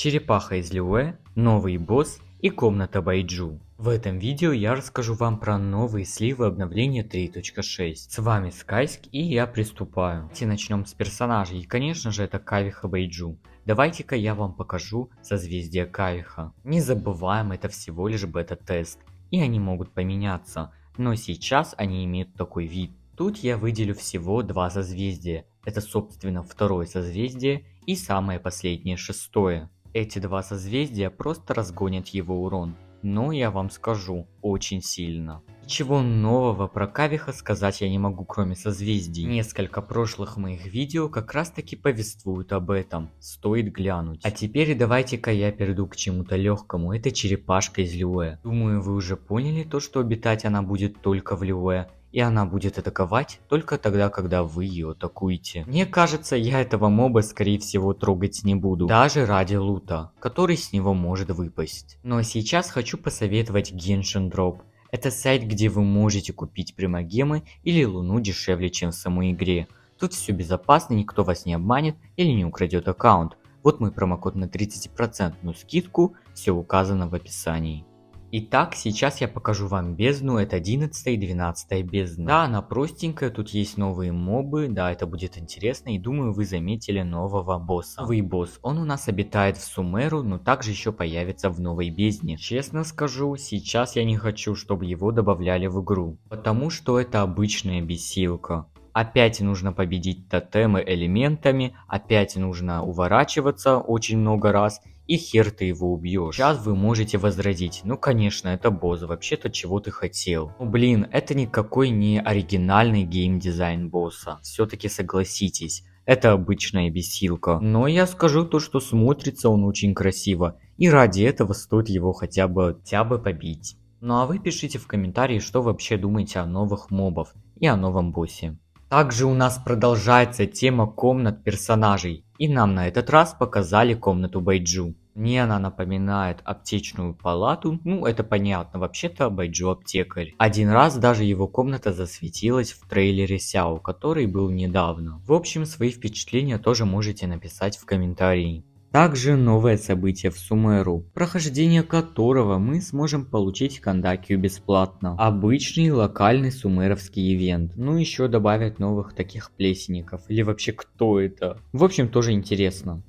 черепаха из Лиуэ, новый босс и комната Байджу. В этом видео я расскажу вам про новые сливы обновления 3.6. С вами Скайск и я приступаю. Давайте начнем с персонажей конечно же это Кавиха Байджу. Давайте-ка я вам покажу созвездие Кавиха. Не забываем это всего лишь бета-тест и они могут поменяться, но сейчас они имеют такой вид. Тут я выделю всего два созвездия. Это собственно второе созвездие и самое последнее шестое. Эти два созвездия просто разгонят его урон. Но я вам скажу, очень сильно. Ничего нового про Кавиха сказать я не могу, кроме созвездий. Несколько прошлых моих видео как раз таки повествуют об этом. Стоит глянуть. А теперь давайте-ка я перейду к чему-то легкому. Это черепашка из Люэ. Думаю, вы уже поняли то, что обитать она будет только в Люэ и она будет атаковать только тогда, когда вы ее атакуете. Мне кажется, я этого моба, скорее всего, трогать не буду, даже ради лута, который с него может выпасть. Но сейчас хочу посоветовать Genshin Drop. Это сайт, где вы можете купить примагемы или луну дешевле, чем в самой игре. Тут все безопасно, никто вас не обманет или не украдет аккаунт. Вот мой промокод на 30% скидку, все указано в описании. Итак, сейчас я покажу вам бездну, это 11 и 12 бездна. Да, она простенькая, тут есть новые мобы, да, это будет интересно, и думаю, вы заметили нового босса. Новый босс, он у нас обитает в Сумеру, но также еще появится в новой бездне. Честно скажу, сейчас я не хочу, чтобы его добавляли в игру, потому что это обычная бесилка опять нужно победить тотемы элементами, опять нужно уворачиваться очень много раз, и хер ты его убьешь. Сейчас вы можете возразить, ну конечно, это босс, вообще-то чего ты хотел. Ну блин, это никакой не оригинальный геймдизайн босса, все-таки согласитесь. Это обычная бесилка. Но я скажу то, что смотрится он очень красиво. И ради этого стоит его хотя бы, хотя бы побить. Ну а вы пишите в комментарии, что вообще думаете о новых мобов и о новом боссе. Также у нас продолжается тема комнат персонажей, и нам на этот раз показали комнату Байджу. Мне она напоминает аптечную палату, ну это понятно, вообще-то Байджу аптекарь. Один раз даже его комната засветилась в трейлере Сяо, который был недавно. В общем, свои впечатления тоже можете написать в комментарии. Также новое событие в Сумеру, прохождение которого мы сможем получить в Кандакию бесплатно. Обычный локальный сумеровский ивент. Ну еще добавят новых таких плесенников. Или вообще кто это? В общем, тоже интересно.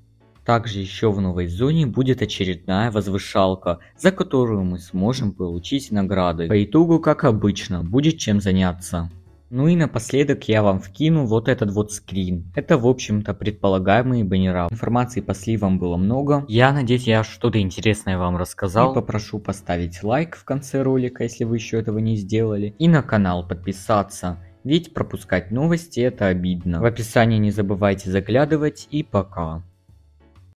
Также еще в новой зоне будет очередная возвышалка, за которую мы сможем получить награды. По итогу, как обычно, будет чем заняться. Ну и напоследок я вам вкину вот этот вот скрин. Это, в общем-то, предполагаемые баннера. Информации по сливам было много. Я надеюсь, я что-то интересное вам рассказал. И попрошу поставить лайк в конце ролика, если вы еще этого не сделали. И на канал подписаться. Ведь пропускать новости это обидно. В описании не забывайте заглядывать и пока.